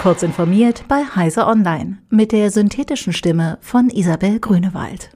Kurz informiert bei Heise Online mit der synthetischen Stimme von Isabel Grünewald.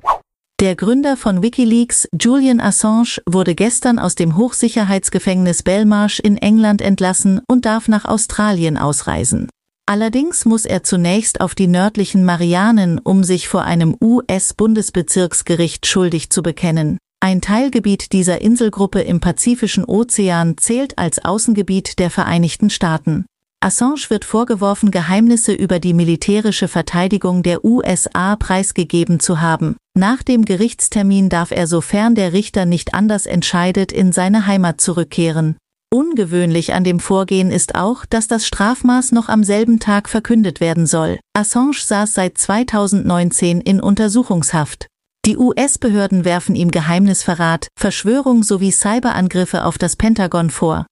Der Gründer von Wikileaks, Julian Assange, wurde gestern aus dem Hochsicherheitsgefängnis Belmarsh in England entlassen und darf nach Australien ausreisen. Allerdings muss er zunächst auf die nördlichen Marianen, um sich vor einem US-Bundesbezirksgericht schuldig zu bekennen. Ein Teilgebiet dieser Inselgruppe im Pazifischen Ozean zählt als Außengebiet der Vereinigten Staaten. Assange wird vorgeworfen, Geheimnisse über die militärische Verteidigung der USA preisgegeben zu haben. Nach dem Gerichtstermin darf er, sofern der Richter nicht anders entscheidet, in seine Heimat zurückkehren. Ungewöhnlich an dem Vorgehen ist auch, dass das Strafmaß noch am selben Tag verkündet werden soll. Assange saß seit 2019 in Untersuchungshaft. Die US-Behörden werfen ihm Geheimnisverrat, Verschwörung sowie Cyberangriffe auf das Pentagon vor.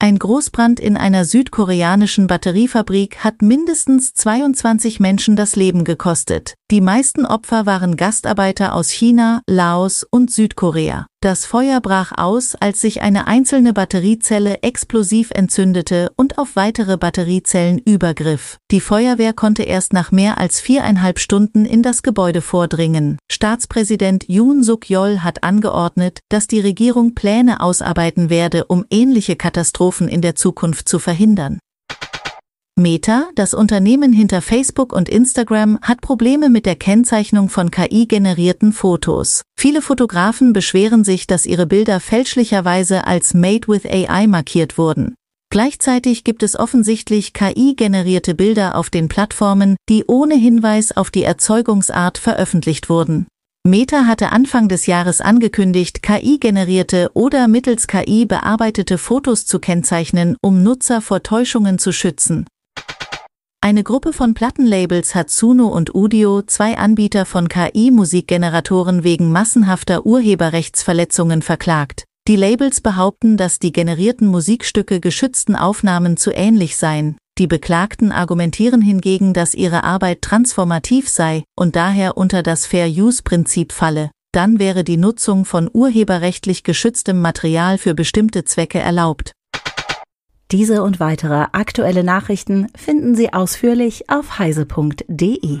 Ein Großbrand in einer südkoreanischen Batteriefabrik hat mindestens 22 Menschen das Leben gekostet. Die meisten Opfer waren Gastarbeiter aus China, Laos und Südkorea. Das Feuer brach aus, als sich eine einzelne Batteriezelle explosiv entzündete und auf weitere Batteriezellen übergriff. Die Feuerwehr konnte erst nach mehr als viereinhalb Stunden in das Gebäude vordringen. Staatspräsident Yoon Suk-yeol hat angeordnet, dass die Regierung Pläne ausarbeiten werde, um ähnliche Katastrophen in der Zukunft zu verhindern. Meta, das Unternehmen hinter Facebook und Instagram, hat Probleme mit der Kennzeichnung von KI-generierten Fotos. Viele Fotografen beschweren sich, dass ihre Bilder fälschlicherweise als Made with AI markiert wurden. Gleichzeitig gibt es offensichtlich KI-generierte Bilder auf den Plattformen, die ohne Hinweis auf die Erzeugungsart veröffentlicht wurden. Meta hatte Anfang des Jahres angekündigt, KI-generierte oder mittels KI bearbeitete Fotos zu kennzeichnen, um Nutzer vor Täuschungen zu schützen. Eine Gruppe von Plattenlabels hat Suno und Udio, zwei Anbieter von KI-Musikgeneratoren wegen massenhafter Urheberrechtsverletzungen verklagt. Die Labels behaupten, dass die generierten Musikstücke geschützten Aufnahmen zu ähnlich seien. Die Beklagten argumentieren hingegen, dass ihre Arbeit transformativ sei und daher unter das Fair-Use-Prinzip falle. Dann wäre die Nutzung von urheberrechtlich geschütztem Material für bestimmte Zwecke erlaubt. Diese und weitere aktuelle Nachrichten finden Sie ausführlich auf heise.de.